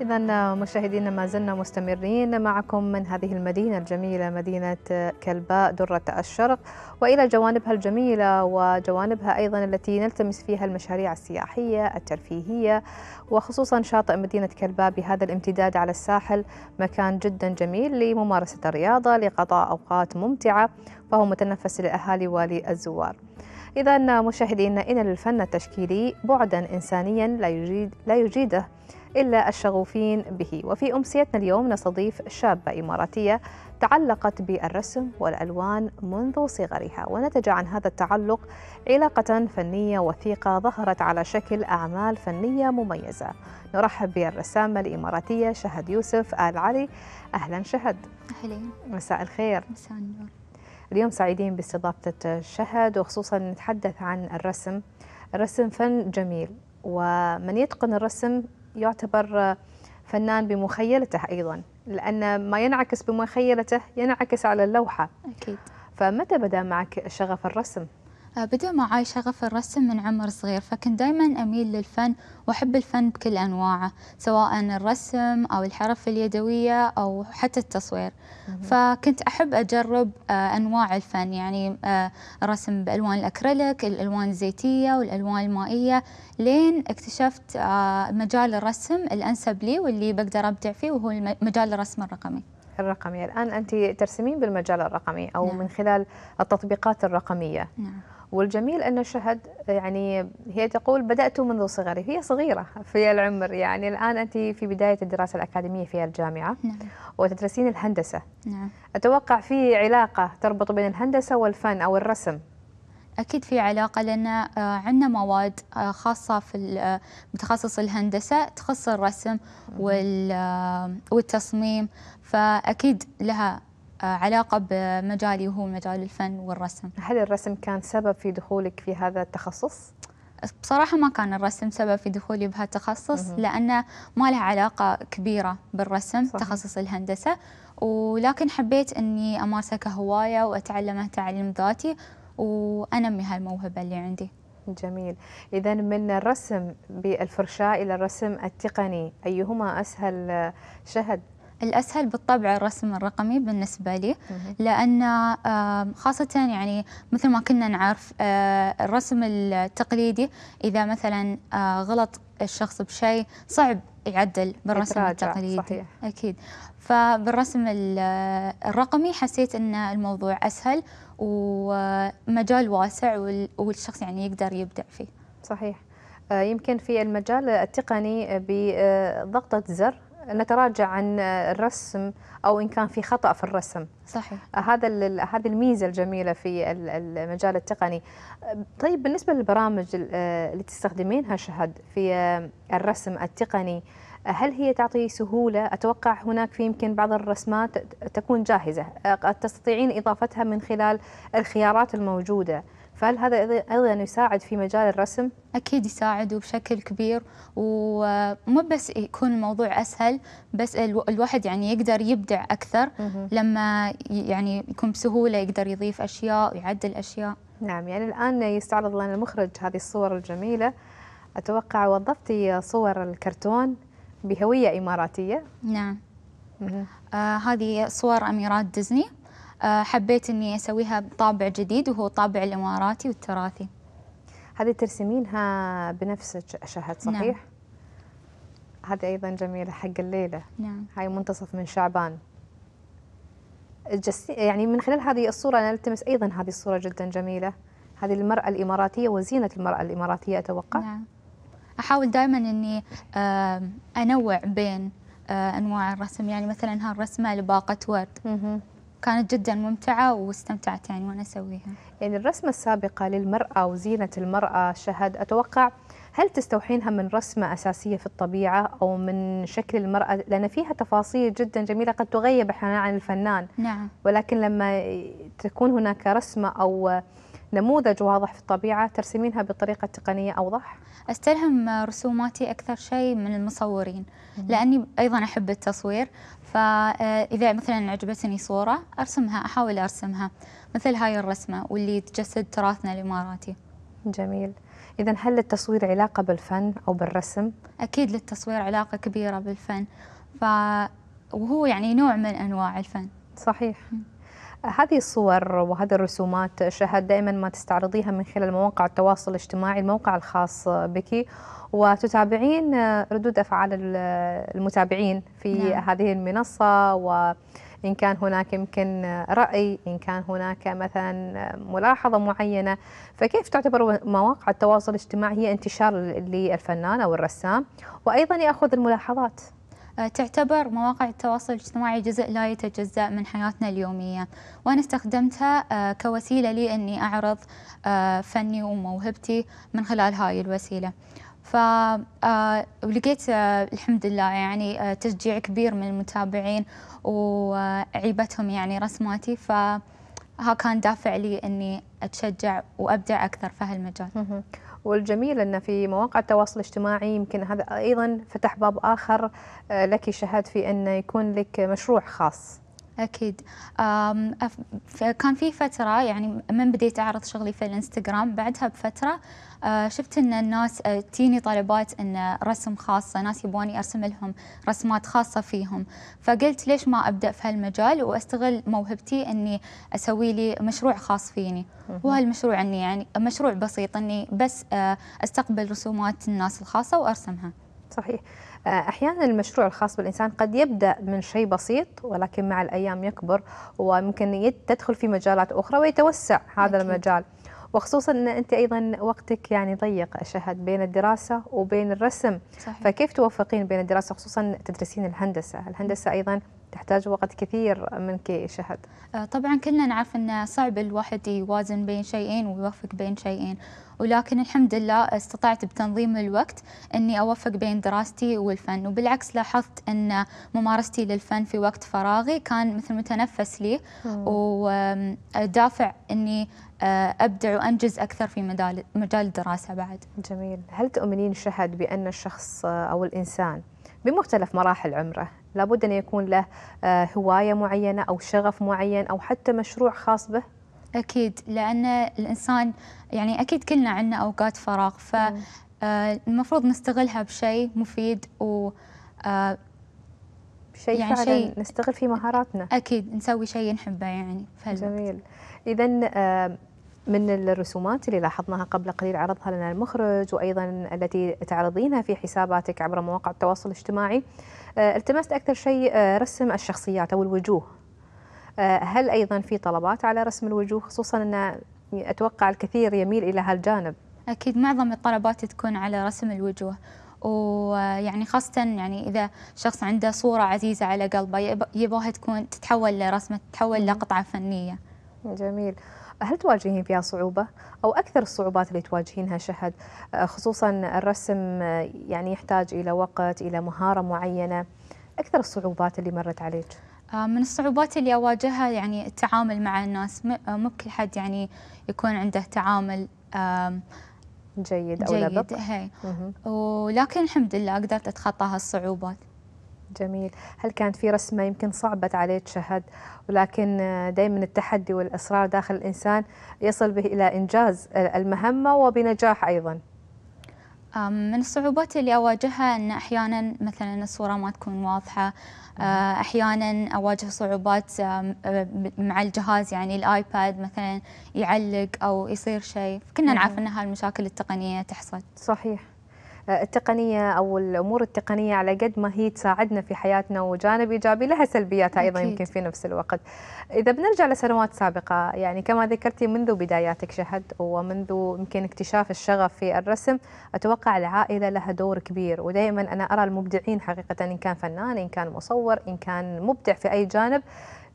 إذا مشاهدينا ما زلنا مستمرين معكم من هذه المدينة الجميلة مدينة كلباء درة الشرق وإلى جوانبها الجميلة وجوانبها أيضا التي نلتمس فيها المشاريع السياحية الترفيهية وخصوصا شاطئ مدينة كلباء بهذا الامتداد على الساحل مكان جدا جميل لممارسة الرياضة لقضاء أوقات ممتعة فهو متنفس للأهالي وللزوار إذا مشاهدينا إن الفن التشكيلي بعدا إنسانيا لا يجيد لا يجيده إلا الشغوفين به وفي أمسيتنا اليوم نستضيف شابة إماراتية تعلقت بالرسم والألوان منذ صغرها ونتج عن هذا التعلق علاقة فنية وثيقة ظهرت على شكل أعمال فنية مميزة نرحب بالرسامة الإماراتية شهد يوسف آل علي أهلا شهد أهلين مساء الخير مساء النور اليوم سعيدين باستضافة شهد وخصوصا نتحدث عن الرسم الرسم فن جميل ومن يتقن الرسم يعتبر فنان بمخيلته ايضا لان ما ينعكس بمخيلته ينعكس على اللوحه اكيد فمتى بدا معك شغف الرسم آه، بدأ معاي شغف الرسم من عمر صغير فكنت دايما أميل للفن وأحب الفن بكل أنواعه سواء الرسم أو الحرف اليدوية أو حتى التصوير فكنت أحب أجرب آه، أنواع الفن يعني الرسم آه، بألوان الأكريليك الألوان الزيتية والألوان المائية لين اكتشفت مجال الرسم الأنسب لي واللي بقدر أبدع فيه وهو مجال الرسم الرقمي الرقمي الآن أنت ترسمين بالمجال الرقمي أو نعم. من خلال التطبيقات الرقمية نعم. والجميل أن شهد يعني هي تقول بدأت منذ صغري هي صغيرة في العمر يعني الآن أنت في بداية الدراسة الأكاديمية في الجامعة نعم. وتدرسين الهندسة نعم. أتوقع في علاقة تربط بين الهندسة والفن أو الرسم أكيد في علاقة لأن آه، عندنا مواد آه، خاصة في آه، متخصص الهندسة تخص الرسم والتصميم فأكيد لها آه، علاقة بمجالي وهو مجال الفن والرسم هل الرسم كان سبب في دخولك في هذا التخصص؟ بصراحة ما كان الرسم سبب في دخولي بهالتخصص لأنه ما له علاقة كبيرة بالرسم صح. تخصص الهندسة ولكن حبيت أني أمارسه كهواية وأتعلمه تعليم ذاتي وأنمي هالموهبة اللي عندي جميل إذا من الرسم بالفرشاة إلى الرسم التقني أيهما أسهل شهد الأسهل بالطبع الرسم الرقمي بالنسبة لي لأن آه، خاصة يعني مثل ما كنا نعرف آه، الرسم التقليدي إذا مثلا آه، غلط الشخص بشيء صعب يعدل بالرسم التقليدي صحيح. أكيد فبالرسم الرقمي حسيت أن الموضوع أسهل ومجال واسع والشخص يعني يقدر يبدع فيه صحيح يمكن في المجال التقني بضغطة زر نتراجع عن الرسم او ان كان في خطا في الرسم صحيح آه، هذا هذه الميزه الجميله في المجال التقني طيب بالنسبه للبرامج اللي آه، تستخدمينها شهد في آه، الرسم التقني هل هي تعطي سهولة؟ أتوقع هناك في يمكن بعض الرسمات تكون جاهزة قد تستطيعين إضافتها من خلال الخيارات الموجودة فهل هذا ايضا يساعد في مجال الرسم؟ اكيد يساعد وبشكل كبير ومو بس يكون الموضوع اسهل بس الواحد يعني يقدر يبدع اكثر لما يعني يكون بسهوله يقدر يضيف اشياء ويعدل اشياء. نعم يعني الان يستعرض لنا المخرج هذه الصور الجميله اتوقع وظفتي صور الكرتون بهويه اماراتيه. نعم. آه هذه صور اميرات ديزني. آه، حبيت اني اسويها بطابع جديد وهو الطابع الاماراتي والتراثي هذه ترسمينها بنفسك شهد نعم. صحيح نعم. هذه ايضا جميله حق الليله نعم هاي منتصف من شعبان يعني من خلال هذه الصوره انا التمس ايضا هذه الصوره جدا جميله هذه المراه الاماراتيه وزينه المراه الاماراتيه اتوقع نعم احاول دائما اني انوع بين آه، انواع الرسم يعني مثلا هالرسمه لباقه ورد كانت جدا ممتعة واستمتعت يعني وأنا أسويها يعني الرسمة السابقة للمرأة وزينة المرأة شهد أتوقع هل تستوحينها من رسمة أساسية في الطبيعة أو من شكل المرأة لأن فيها تفاصيل جدا جميلة قد تغيب أحيانا عن الفنان نعم ولكن لما تكون هناك رسمة أو نموذج واضح في الطبيعة ترسمينها بطريقة تقنية أوضح؟ استلهم رسوماتي أكثر شيء من المصورين مم. لأني أيضا أحب التصوير فإذا آه، مثلا عجبتني صورة أرسمها أحاول أرسمها مثل هاي الرسمة واللي تجسد تراثنا الإماراتي جميل إذا هل للتصوير علاقة بالفن أو بالرسم؟ أكيد للتصوير علاقة كبيرة بالفن ف... وهو يعني نوع من أنواع الفن صحيح م. هذه الصور وهذه الرسومات شهد دائما ما تستعرضيها من خلال مواقع التواصل الاجتماعي الموقع الخاص بك وتتابعين ردود افعال المتابعين في نعم. هذه المنصه وان كان هناك يمكن راي ان كان هناك مثلا ملاحظه معينه فكيف تعتبر مواقع التواصل الاجتماعي هي انتشار للفنان او الرسام وايضا ياخذ الملاحظات آه، تعتبر مواقع التواصل الاجتماعي جزء لا يتجزأ من حياتنا اليومية وأنا استخدمتها آه، كوسيلة لي أني أعرض آه، فني وموهبتي من خلال هاي الوسيلة فلقيت الحمد لله يعني تشجيع كبير من المتابعين وعيبتهم يعني رسماتي ف ها كان دافع لي اني اتشجع وابدع اكثر في هالمجال. والجميل ان في مواقع التواصل الاجتماعي يمكن هذا ايضا فتح باب اخر آه، لك شهد في ان يكون لك مشروع خاص. اكيد كان في فتره يعني من بديت اعرض شغلي في الانستغرام بعدها بفتره آه، شفت ان الناس آه، تجيني طلبات ان رسم خاصه ناس يبوني ارسم لهم رسمات خاصه فيهم فقلت ليش ما ابدا في هالمجال واستغل موهبتي اني اسوي لي مشروع خاص فيني وهالمشروع اني يعني مشروع بسيط اني بس آه، استقبل رسومات الناس الخاصه وارسمها صحيح أحيانا المشروع الخاص بالإنسان قد يبدأ من شيء بسيط ولكن مع الأيام يكبر وممكن تدخل في مجالات أخرى ويتوسع هذا أكيد. المجال وخصوصا ان انت ايضا وقتك يعني ضيق اشهد بين الدراسه وبين الرسم صحيح. فكيف توفقين بين الدراسه خصوصا تدرسين الهندسه الهندسه ايضا تحتاج وقت كثير منك شهد أه، طبعا كلنا نعرف أن صعب الواحد يوازن بين شيئين ويوفق بين شيئين ولكن الحمد لله استطعت بتنظيم الوقت أني أوفق بين دراستي والفن وبالعكس لاحظت أن ممارستي للفن في وقت فراغي كان مثل متنفس لي ودافع أني أه، أبدع وأنجز أكثر في مجال الدراسة بعد جميل هل تؤمنين شهد بأن الشخص أو الإنسان بمختلف مراحل عمره لابد أن يكون له آه، هواية معينة أو شغف معين أو حتى مشروع خاص به أكيد لأن الإنسان يعني أكيد كلنا عندنا أوقات فراغ فالمفروض آه، نستغلها بشيء مفيد و آه، شيء يعني فعلا شي نستغل فيه مهاراتنا اكيد نسوي شيء نحبه يعني فهل جميل اذا من الرسومات اللي لاحظناها قبل قليل عرضها لنا المخرج وايضا التي تعرضينها في حساباتك عبر مواقع التواصل الاجتماعي آه، التمست اكثر شيء آه، رسم الشخصيات او الوجوه آه، هل ايضا في طلبات على رسم الوجوه خصوصا ان اتوقع الكثير يميل الى هالجانب اكيد معظم الطلبات تكون على رسم الوجوه ويعني خاصة يعني إذا شخص عنده صورة عزيزة على قلبه يبغاها تكون تتحول لرسمة تتحول لقطعة فنية. جميل. هل تواجهين فيها صعوبة أو أكثر الصعوبات اللي تواجهينها شهد آه، خصوصا الرسم آه، يعني يحتاج إلى وقت إلى مهارة معينة أكثر الصعوبات اللي مرت عليك آه، من الصعوبات اللي أواجهها يعني التعامل مع الناس مو بكل حد يعني يكون عنده تعامل جيد أو جيد لبق. هي. ولكن الحمد لله قدرت أتخطى هالصعوبات جميل هل كانت في رسمة يمكن صعبت عليه تشهد ولكن آه، دائما التحدي والإصرار داخل الإنسان يصل به إلى إنجاز المهمة وبنجاح أيضا من الصعوبات اللي أواجهها أن أحيانا مثلا الصورة ما تكون واضحة آه، أحيانا أواجه صعوبات آه، مع الجهاز يعني الآيباد مثلا يعلق أو يصير شيء كنا نعم. نعرف أن هالمشاكل التقنية تحصل صحيح آه، التقنيه او الامور التقنيه على قد ما هي تساعدنا في حياتنا وجانب ايجابي لها سلبياتها ايضا أكيد. يمكن في نفس الوقت. اذا بنرجع لسنوات سابقه يعني كما ذكرتي منذ بداياتك شهد ومنذ يمكن اكتشاف الشغف في الرسم اتوقع العائله لها دور كبير ودائما انا ارى المبدعين حقيقه ان كان فنان ان كان مصور ان كان مبدع في اي جانب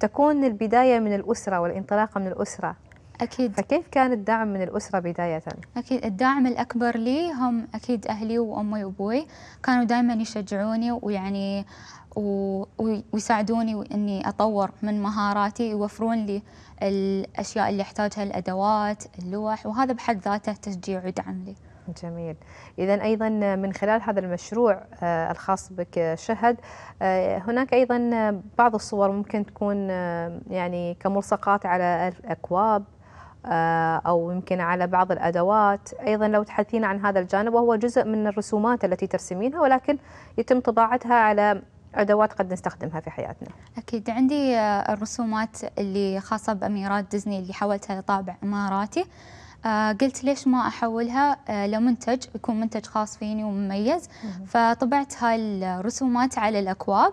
تكون البدايه من الاسره والانطلاقه من الاسره أكيد فكيف كان الدعم من الأسرة بداية؟ أكيد الدعم الأكبر لي هم أكيد أهلي وأمي وأبوي كانوا دائما يشجعوني ويعني و... ويساعدوني اني اطور من مهاراتي يوفرون لي الاشياء اللي احتاجها الادوات اللوح وهذا بحد ذاته تشجيع ودعم لي جميل اذا ايضا من خلال هذا المشروع آه، الخاص بك آه، شهد آه، هناك ايضا بعض الصور ممكن تكون يعني كملصقات على اكواب آه، أو يمكن على بعض الأدوات أيضا لو تحدثين عن هذا الجانب وهو جزء من الرسومات التي ترسمينها ولكن يتم طباعتها على أدوات قد نستخدمها في حياتنا أكيد عندي آه، الرسومات اللي خاصة بأميرات ديزني اللي حولتها لطابع إماراتي آه، قلت ليش ما أحولها لمنتج يكون منتج خاص فيني ومميز فطبعت هاي الرسومات على الأكواب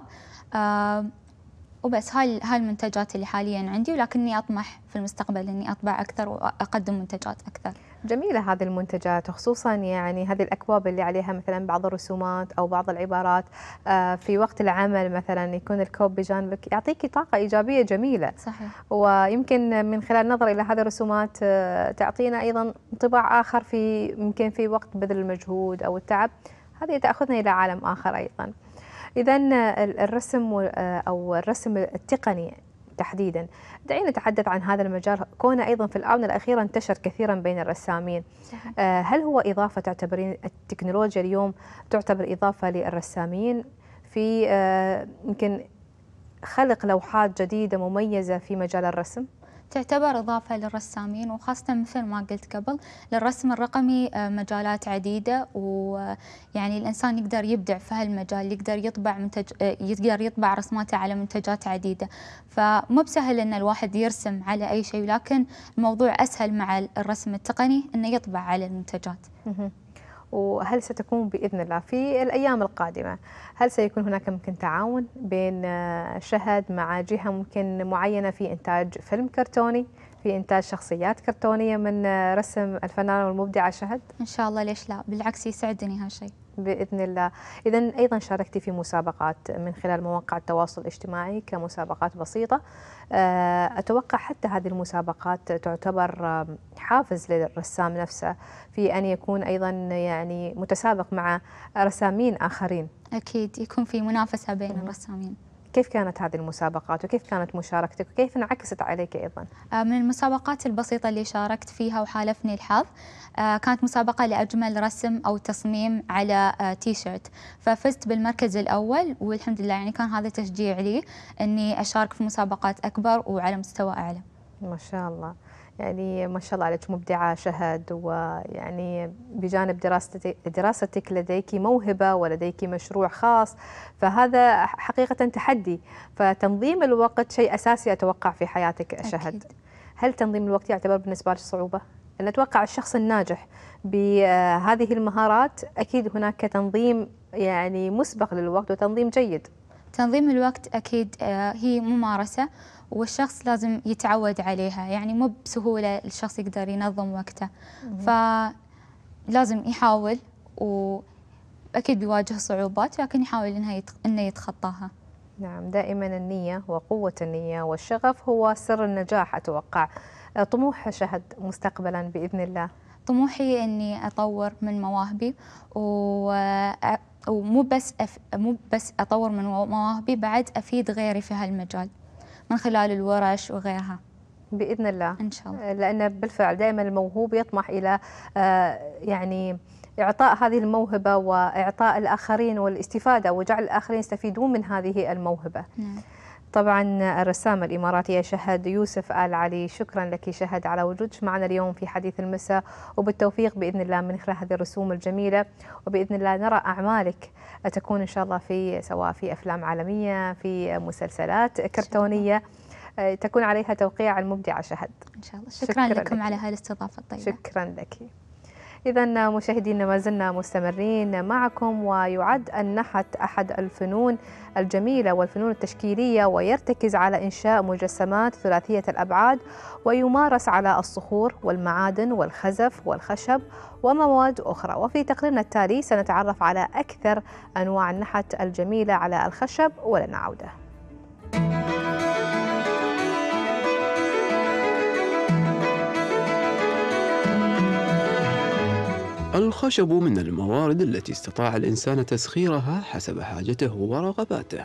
وبس هاي هاي المنتجات اللي حاليا عندي ولكني اطمح في المستقبل اني اطبع اكثر واقدم منتجات اكثر. جميله هذه المنتجات خصوصا يعني هذه الاكواب اللي عليها مثلا بعض الرسومات او بعض العبارات آه، في وقت العمل مثلا يكون الكوب بجانبك يعطيك طاقه ايجابيه جميله. صحيح. ويمكن من خلال نظر الى هذه الرسومات آه، تعطينا ايضا انطباع اخر في يمكن في وقت بذل المجهود او التعب هذه تاخذنا الى عالم اخر ايضا. إذا الرسم آه، أو الرسم التقني تحديدا دعينا نتحدث عن هذا المجال كونه أيضا في الآونة الأخيرة انتشر كثيرا بين الرسامين آه، هل هو إضافة تعتبرين التكنولوجيا اليوم تعتبر إضافة للرسامين في آه، يمكن خلق لوحات جديدة مميزة في مجال الرسم؟ تعتبر إضافة للرسامين وخاصة مثل ما قلت قبل للرسم الرقمي آه، مجالات عديدة ويعني الإنسان يقدر يبدع في هالمجال يقدر يطبع منتج آه، يقدر يطبع رسماته على منتجات عديدة فمو بسهل أن الواحد يرسم على أي شيء لكن الموضوع أسهل مع الرسم التقني أنه يطبع على المنتجات. وهل ستكون باذن الله في الايام القادمه هل سيكون هناك ممكن تعاون بين آه، شهد مع جهه ممكن معينه في انتاج فيلم كرتوني في انتاج شخصيات كرتونيه من آه، رسم الفنانه والمبدعه شهد ان شاء الله ليش لا بالعكس يسعدني هالشيء باذن الله اذا ايضا شاركتي في مسابقات من خلال مواقع التواصل الاجتماعي كمسابقات بسيطه آه، اتوقع حتى هذه المسابقات تعتبر حافز للرسام نفسه في ان يكون ايضا يعني متسابق مع رسامين اخرين اكيد يكون في منافسه بين الرسامين كيف كانت هذه المسابقات وكيف كانت مشاركتك وكيف انعكست عليك أيضا؟ آه، من المسابقات البسيطة اللي شاركت فيها وحالفني الحظ آه، كانت مسابقة لأجمل رسم أو تصميم على آه، تي شيرت ففزت بالمركز الأول والحمد لله يعني كان هذا تشجيع لي أني أشارك في مسابقات أكبر وعلى مستوى أعلى ما شاء الله يعني ما شاء الله عليك مبدعة شهد ويعني بجانب دراستك دراستك لديك موهبة ولديك مشروع خاص فهذا حقيقة تحدي فتنظيم الوقت شيء أساسي أتوقع في حياتك شهد أكيد. هل تنظيم الوقت يعتبر بالنسبة لك صعوبة؟ انا أتوقع الشخص الناجح بهذه آه، المهارات أكيد هناك تنظيم يعني مسبق للوقت وتنظيم جيد تنظيم الوقت أكيد آه، هي ممارسة والشخص لازم يتعود عليها يعني مو بسهولة الشخص يقدر ينظم وقته فلازم يحاول وأكيد بيواجه صعوبات لكن يحاول إنها إنه يتخطاها نعم دائما النية وقوة النية والشغف هو سر النجاح أتوقع طموح شهد مستقبلا بإذن الله طموحي إني أطور من مواهبي و ومو بس أف... مو بس اطور من مواهبي بعد افيد غيري في هالمجال من خلال الورش وغيرها باذن الله ان شاء الله آه، لان بالفعل دائما الموهوب يطمح الى آه، يعني إعطاء هذه الموهبة وإعطاء الآخرين والاستفادة وجعل الآخرين يستفيدون من هذه الموهبة نعم. طبعا الرسام الإماراتي شهد يوسف آل علي شكرا لك شهد على وجودك معنا اليوم في حديث المساء وبالتوفيق بإذن الله من خلال هذه الرسوم الجميلة وبإذن الله نرى أعمالك تكون إن شاء الله في سواء في أفلام عالمية في مسلسلات كرتونية آه، تكون عليها توقيع المبدعة شهد إن شاء الله شكرا, شكرا لكم لك. على الاستضافة الطيبة شكرا لك إذا مشاهدينا ما زلنا مستمرين معكم ويعد النحت أحد الفنون الجميلة والفنون التشكيلية ويرتكز على إنشاء مجسمات ثلاثية الأبعاد ويمارس على الصخور والمعادن والخزف والخشب ومواد أخرى وفي تقريرنا التالي سنتعرف على أكثر أنواع النحت الجميلة على الخشب ولنا عوده الخشب من الموارد التي استطاع الإنسان تسخيرها حسب حاجته ورغباته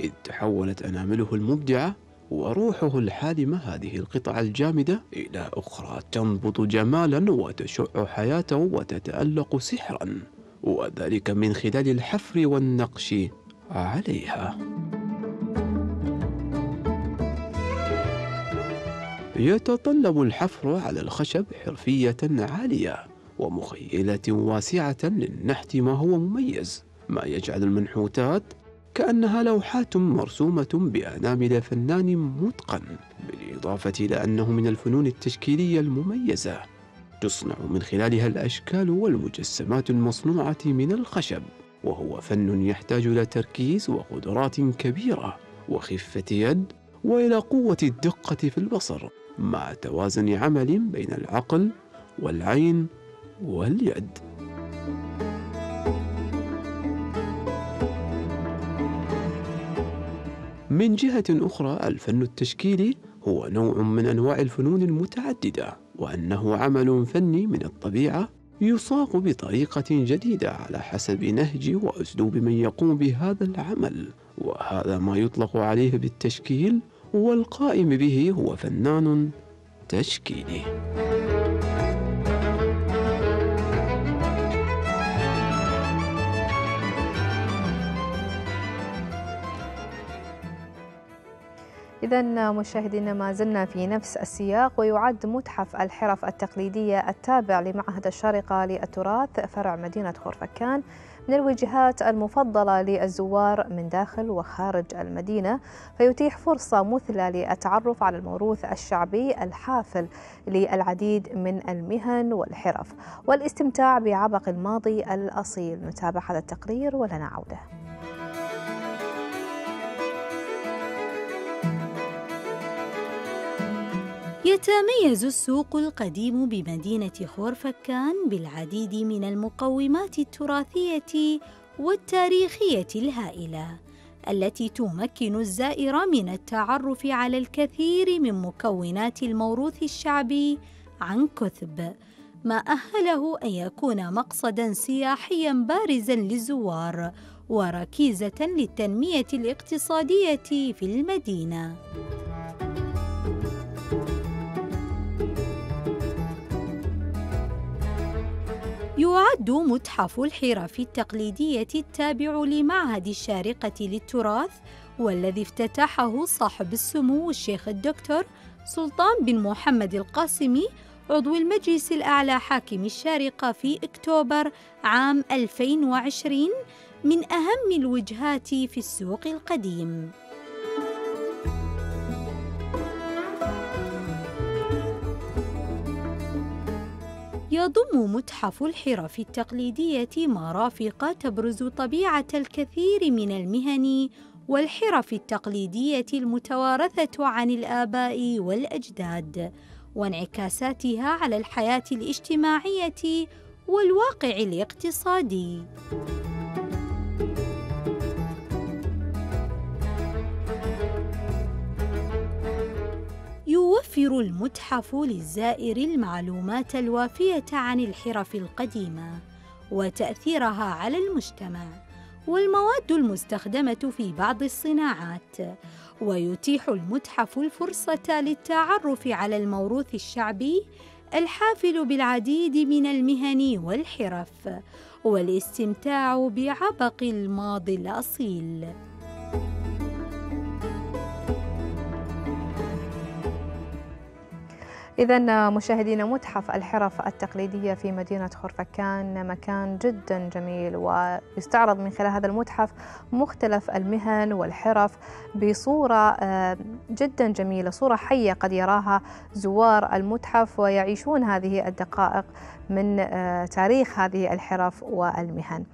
إذ تحولت أنامله المبدعة وروحه الحالمة هذه القطع الجامدة إلى أخرى تنبض جمالا وتشع حياة وتتألق سحرا وذلك من خلال الحفر والنقش عليها يتطلب الحفر على الخشب حرفية عالية ومخيلة واسعة للنحت ما هو مميز ما يجعل المنحوتات كأنها لوحات مرسومة بأنامل فنان متقن بالإضافة إلى أنه من الفنون التشكيلية المميزة تصنع من خلالها الأشكال والمجسمات المصنوعة من الخشب وهو فن يحتاج إلى تركيز وقدرات كبيرة وخفة يد وإلى قوة الدقة في البصر مع توازن عمل بين العقل والعين واليد من جهة أخرى الفن التشكيلي هو نوع من أنواع الفنون المتعددة وأنه عمل فني من الطبيعة يصاغ بطريقة جديدة على حسب نهج وأسلوب من يقوم بهذا العمل وهذا ما يطلق عليه بالتشكيل والقائم به هو فنان تشكيلي إذا مشاهدينا ما زلنا في نفس السياق ويعد متحف الحرف التقليدية التابع لمعهد الشارقة للتراث فرع مدينة خرفكان من الوجهات المفضلة للزوار من داخل وخارج المدينة فيتيح فرصة مثلى للتعرف على الموروث الشعبي الحافل للعديد من المهن والحرف والاستمتاع بعبق الماضي الأصيل نتابع هذا التقرير ولنا عوده يتميز السوق القديم بمدينة خورفكان بالعديد من المقومات التراثية والتاريخية الهائلة التي تمكن الزائر من التعرف على الكثير من مكونات الموروث الشعبي عن كثب ما أهله أن يكون مقصدا سياحيا بارزا للزوار وركيزة للتنمية الاقتصادية في المدينة يعد متحف الحرف التقليدية التابع لمعهد الشارقة للتراث والذي افتتحه صاحب السمو الشيخ الدكتور سلطان بن محمد القاسمي عضو المجلس الأعلى حاكم الشارقة في أكتوبر عام 2020 من أهم الوجهات في السوق القديم يضم متحف الحرف التقليدية مرافق تبرز طبيعة الكثير من المهن والحرف التقليدية المتوارثة عن الآباء والأجداد وانعكاساتها على الحياة الاجتماعية والواقع الاقتصادي. يوفر المتحف للزائر المعلومات الوافية عن الحرف القديمة وتأثيرها على المجتمع والمواد المستخدمة في بعض الصناعات ويتيح المتحف الفرصة للتعرف على الموروث الشعبي الحافل بالعديد من المهن والحرف والاستمتاع بعبق الماضي الأصيل إذا مشاهدينا متحف الحرف التقليدية في مدينة خرفكان مكان جدا جميل ويستعرض من خلال هذا المتحف مختلف المهن والحرف بصورة آه، جدا جميلة صورة حية قد يراها زوار المتحف ويعيشون هذه الدقائق من آه، تاريخ هذه الحرف والمهن